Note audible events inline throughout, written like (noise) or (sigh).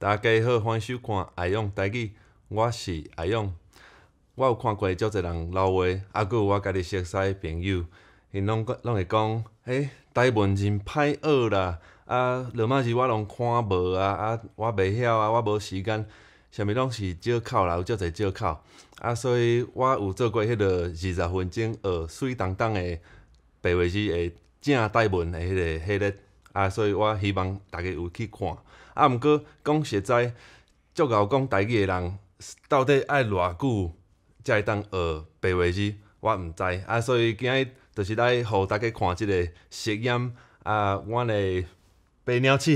大家好，欢迎收看阿勇台语，我是阿勇。我有看过足侪人老话，啊，阁有我家己熟识的朋友，因拢拢会讲，迄台文真歹学啦，啊，落嘛是我拢看无啊，啊，我袂晓啊，我无时间，啥物拢是借口啦，有足侪借口。啊，所以我有做过迄个二十分钟学水当当的白话字的正台文的迄个迄个。啊，所以我希望大家有去看。啊，毋过讲实在，足够讲，家己诶人到底爱偌久，才当学白话字，我毋知。啊，所以今日就是来互大家看即个实验。啊，我诶白 (laughs) 鸟鼠，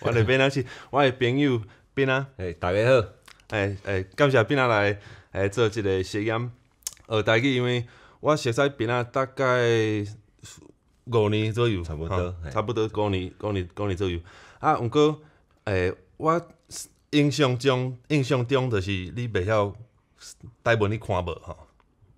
我诶白鸟鼠，我诶朋友变啊，诶，大家好，诶、诶，感谢变啊来诶，做即个实验。学大家因为我实在变啊大概。五年左右，差不多，差不多五年，五年，五年左右。啊，毋过，诶，我印象中，印象中就是你袂晓台文你看无吼，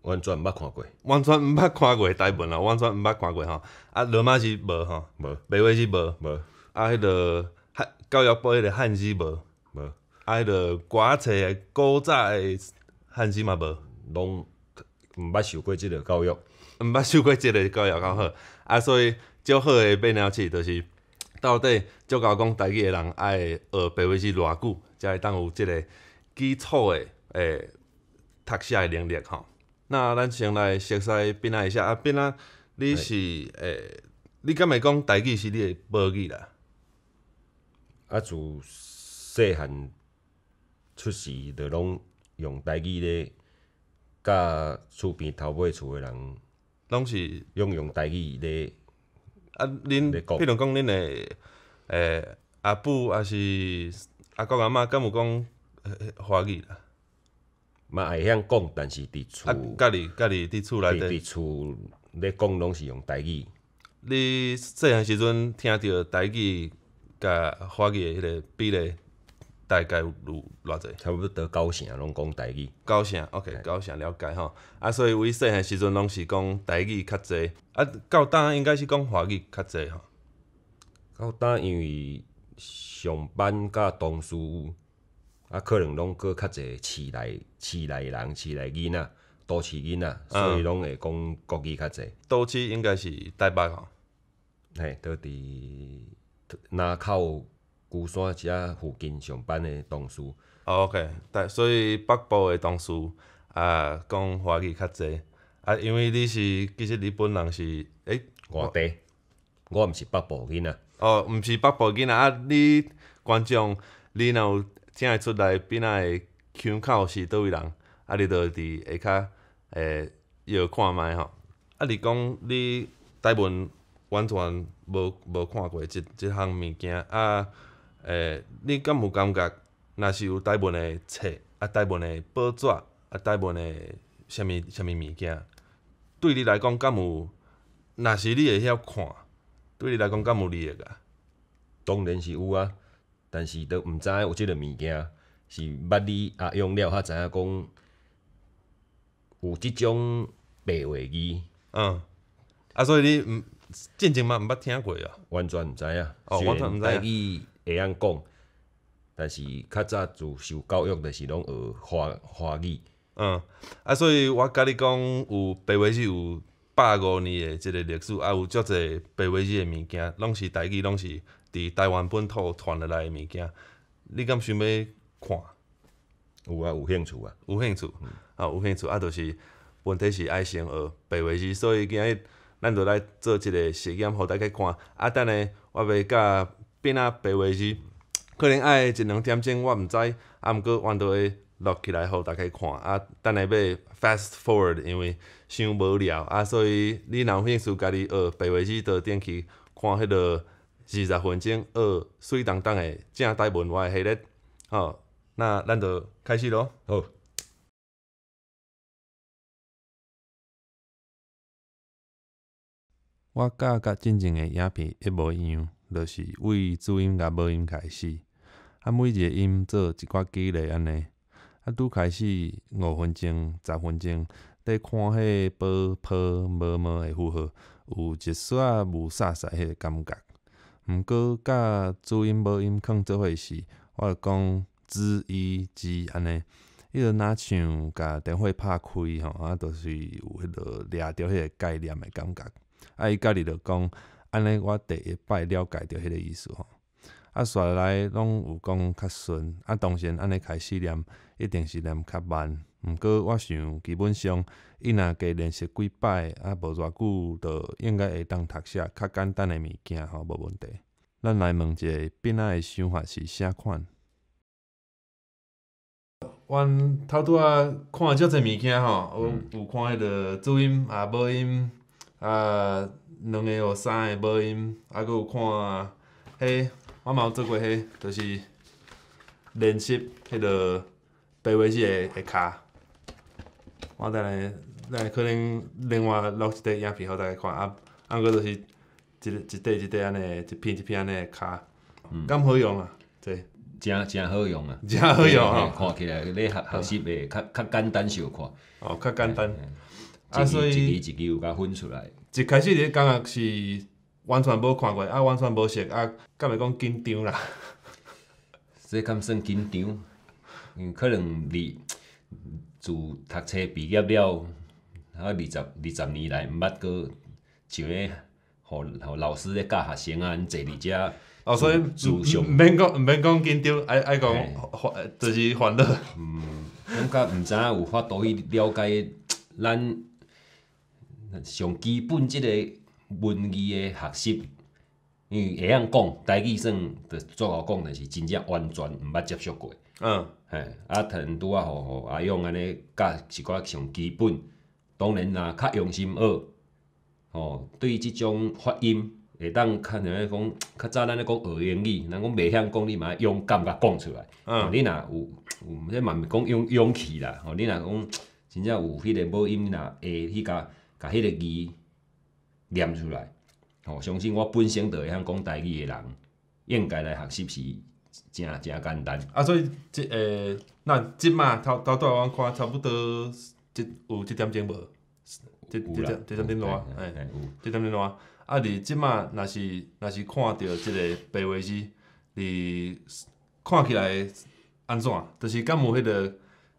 完全毋捌看过，完全毋捌看过台文啦，完全毋捌看过吼。啊，罗马是无吼，无，白话是无，无。啊，迄个汉教育部迄个汉字无，无。啊，迄个册诶，古早诶汉字嘛无，拢毋捌受过即个教育，毋捌受过即个教育，较好。啊，所以，较好诶变量器就是到底，照讲讲，家己诶人爱学白话是偌久，才会当有即个基础诶诶，读写能力吼。那咱先来熟悉变下一下啊，变下，你是诶，你敢会讲，家己是你的母语啦。啊，自细汉出世就拢用家己咧，甲厝边头尾厝诶人。拢是用用台语咧。啊，恁，比如讲恁的，诶，阿爸啊是阿公阿妈，敢有讲华语啦？嘛会晓讲，但是伫厝，家己家己伫厝内伫厝咧讲，拢是用台语。你细汉时阵听着台语甲华语迄个比例？大概有偌侪，差不多高雄拢讲台语。高雄，OK，高雄了解吼。啊，所以微细的时阵拢是讲台语较侪，啊，到今应该是讲华语较侪吼。到今因为上班甲同事，啊，可能拢过较侪市内市内人、市内囡仔都市囡仔，所以拢会讲国语较侪。都市应该是台北吼。嘿，都伫南口。孤山遮附近上班诶同事，OK，但所以北部诶同事啊，讲话语较侪，啊，因为你是其实你本人是诶外地，我毋是北部囡仔。哦，毋是北部囡仔，啊，你观众，你若有听会出来边个腔口是倒位人，啊，你会伫下骹诶，约看卖吼。啊，你讲你大部分完全无无看过即即项物件，啊。诶，你敢有感觉？若是有台文诶册，啊，台文诶报纸，啊，台文诶虾物虾物物件，对你来讲敢有？若是你会晓看，对你来讲敢有你诶啊？当然是有啊，但是都毋知有即个物件是捌你啊用了，才知影讲有即种白话语。嗯。啊，所以你毋正正嘛毋捌听过啊，完全毋知啊，学知伊。会晓讲，但是较早就受教育的是拢学华华语，嗯，啊，所以我甲你讲，有白话字有百五年诶即个历史，啊，有足侪白话字诶物件，拢是家己拢是伫台湾本土传落来诶物件。你敢想要看？有啊，有兴趣啊，有兴趣，啊，有兴趣，啊，著是问题是爱先学白话字，所以今日咱著来做一个实验，互大家看。啊，等下我要甲。变啊，白话字可能爱一两点钟，我毋知，啊，毋过我都会录起来，互大家看啊。等下要 fast forward，因为伤无聊啊，所以你若有兴趣，家己学白话字，着点去看迄个二十分钟，学水当当个正带文化个迄个。吼，那咱着开始咯。好，我教甲真正诶影片一模一样。就是为主音甲无音开始，啊，每一个音做一寡积累安尼，啊，拄开始五分钟、十分钟，咧看遐波波、摸摸诶符号，有一撮雾煞煞迄个感觉。毋过甲主音无音囥做伙时，我就讲之一之安尼，伊就若像甲电话拍开吼，啊，都是有迄个掠着迄个概念诶感觉。啊，伊家己就讲。安尼，我第一摆了解到迄个意思吼。啊，煞来拢有讲较顺。啊，当然，安尼开始念，一定是念较慢。毋过，我想基本上，伊若加练习几摆，啊，无偌久，著应该会当读写较简单诶物件吼，无问题。咱来问者，变啊诶想法是啥款？阮头拄啊看遮个物件吼，有有看迄个注音，啊，无音，啊。两个有三个无音，抑佫有看，嘿，我嘛有做过嘿，就是练习迄个背位置的的骹。我等下，等下可能另外录一块影片给大家看，啊，啊佫就是一一块一块安尼，一片一片安尼的骹，嗯。咁好用啊？对。真真好用啊！真好用吼，看起来你学学习诶，较较简单，小看。哦，较简单。啊，所以一期一期有甲分出来，一开始咧感觉是完全无看过，啊，完全无熟，啊，甲会讲紧张啦。(laughs) 这敢算紧张？嗯，可能二自读册毕业了，啊，二十二十年来毋捌过像咧，互互老师咧教学生啊，坐伫遮。哦，所以自上。免讲毋免讲紧张，爱爱讲就是烦恼。嗯，感觉毋知影有法度去了解咱。上基本即个文字的学习，因为会晓讲，台语算着最后讲，但是真正完全毋捌接触过。嗯，吓，啊，通拄啊吼，吼，啊用安尼教一寡上基本，当然啦，较用心学，吼，对于即种发音会当，可能讲较早咱咧讲学英语，咱讲袂晓讲，你嘛勇敢甲讲出来。嗯，你呐有，啧，毋蛮讲勇勇气啦，吼，你呐讲真正有迄个母音呐会迄甲。甲迄个字念出来，吼！相信我本身就会晓讲台语诶人，应该来学习是真真简单。啊，所以即诶，那即嘛，头头大通看差不多，即有一点钟无？即即点钟？偌？点哎，有。点钟偌？啊？你即嘛，若是若是看着即个白话字，你看起来安怎？就是敢有迄个？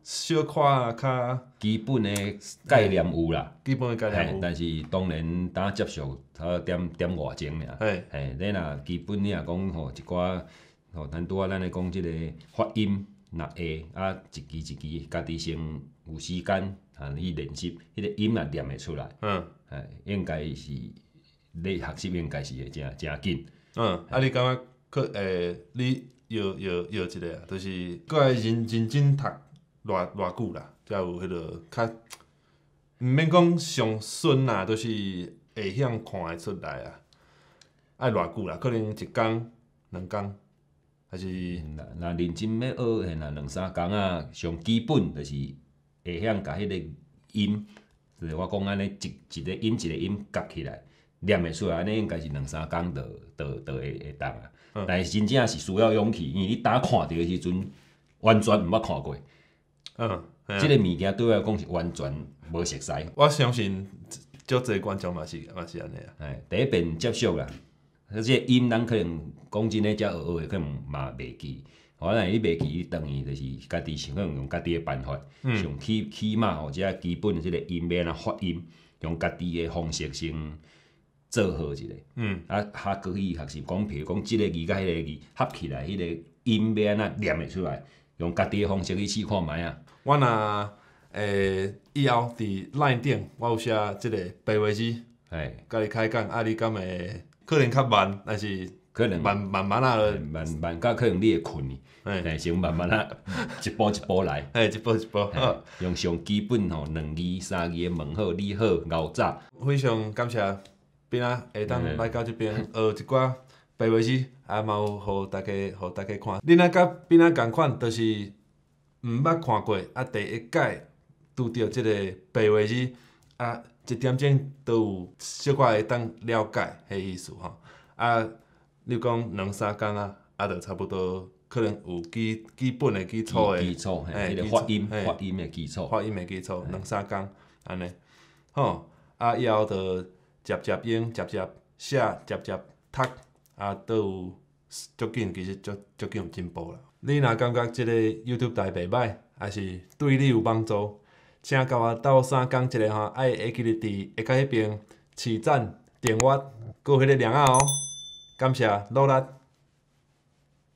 小看较基本的概念有啦，基本的概念有，但是当然当接受，呃点点外精尔。嘿，你若基本你若讲吼一寡吼，咱拄仔咱咧讲即个发音，若会啊，一支一支家己先有时间啊去练习，迄个音也念会出来。嗯，哎，应该是你学习应该是会正正紧。嗯，啊，你感觉去诶，你摇摇摇一个啊，就是搁来认认真读。偌偌久啦，才有迄个较，毋免讲上顺啦，都是会晓看会出来啊。爱偌久啦，可能一工、两工，还是若认真要学，现若两三工啊，上基本就是会晓甲迄个音，就是我讲安尼一一个音一个音夹起来念会出来，安尼应该是两三工就就就会会得啦。但是真正是需要勇气，因为你打看着的时阵，完全毋捌看过。嗯，即个物件对我来讲是完全无熟悉。我相信，足侪观众嘛是嘛是安尼啊。第一遍接触啦，而且音咱可能讲真诶，才学学诶可能嘛袂记。可能伊袂记，伊等于就是家己想用用家己诶办法，用起起码吼，即个基本即个音安怎发音，用家己诶方式先做好一个。嗯。啊，下过去学习讲如讲，即个字甲迄个字合起来，迄个音安怎念会出来。用家己诶方式去试看卖啊！我若诶以后伫赖顶，我有写即个白话字，诶，甲你开讲啊，你敢会？可能较慢，但是可能慢慢慢啊，慢慢，甲可能你会困呢，诶，先慢慢啊，(laughs) 一步一步来，诶，一步一步，用上基本吼两字、三字诶问好，你好，牛杂，非常感谢边仔下当来到即边学一寡白话字。啊，嘛有互大家，互大家看。恁啊，甲边啊同款，都是毋捌看过，啊，第一届拄着即个白话字，啊，一点钟都有小可会当了解迄意思吼。啊，你讲两三工啊，啊，就差不多可能有基基本诶基础诶，诶，发音，发音诶基础，发音诶基础，两三工安尼，吼，啊，以后就接接音，接接写，接接读。啊，都有足紧，其实足足紧有进步啦。你若感觉即个 YouTube 台袂歹，也是对你有帮助，请甲我斗先讲一个吼，爱下几日伫下骹迄边起赞、点阅，过有迄个铃按哦。感谢，努力。